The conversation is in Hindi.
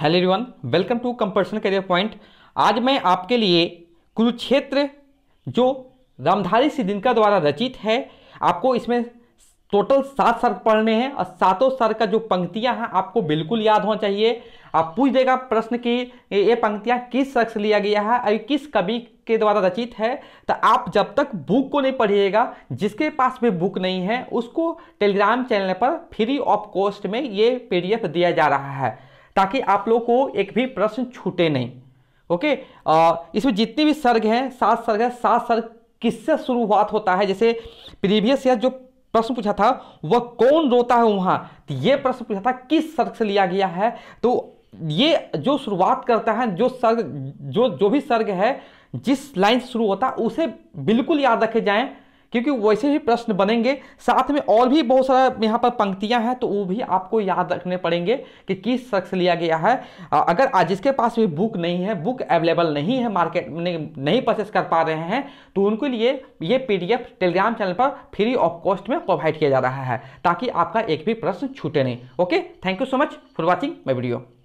हेलो एवरीवन वेलकम टू कंपर्सन करियर पॉइंट आज मैं आपके लिए कुरुक्षेत्र जो रामधारी सिद्धिनका द्वारा रचित है आपको इसमें टोटल सात सर पढ़ने हैं और सातों सर का जो पंक्तियां हैं आपको बिल्कुल याद होना चाहिए आप पूछ देगा प्रश्न कि ये पंक्तियां किस से लिया गया है और किस कवि के द्वारा रचित है तो आप जब तक बुक को नहीं पढ़िएगा जिसके पास भी बुक नहीं है उसको टेलीग्राम चैनल पर फ्री ऑफ कॉस्ट में ये पी दिया जा रहा है ताकि आप लोग को एक भी प्रश्न छूटे नहीं ओके आ, इसमें जितने भी सर्ग हैं सात सर्ग है सात सर्ग किससे शुरुआत होता है जैसे प्रीवियस ईयर जो प्रश्न पूछा था वह कौन रोता है वहाँ तो ये प्रश्न पूछा था किस सर्ग से लिया गया है तो ये जो शुरुआत करता है जो सर्ग जो जो भी सर्ग है जिस लाइन से शुरू होता है उसे बिल्कुल याद रखे जाएं क्योंकि वैसे भी प्रश्न बनेंगे साथ में और भी बहुत सारा यहाँ पर पंक्तियाँ हैं तो वो भी आपको याद रखने पड़ेंगे कि किस शख्स लिया गया है अगर जिसके पास भी बुक नहीं है बुक अवेलेबल नहीं है मार्केट में नहीं परचेस कर पा रहे हैं तो उनके लिए ये पी टेलीग्राम चैनल पर फ्री ऑफ कॉस्ट में प्रोवाइड किया जा रहा है ताकि आपका एक भी प्रश्न छूटे नहीं okay thank you so much for watching my video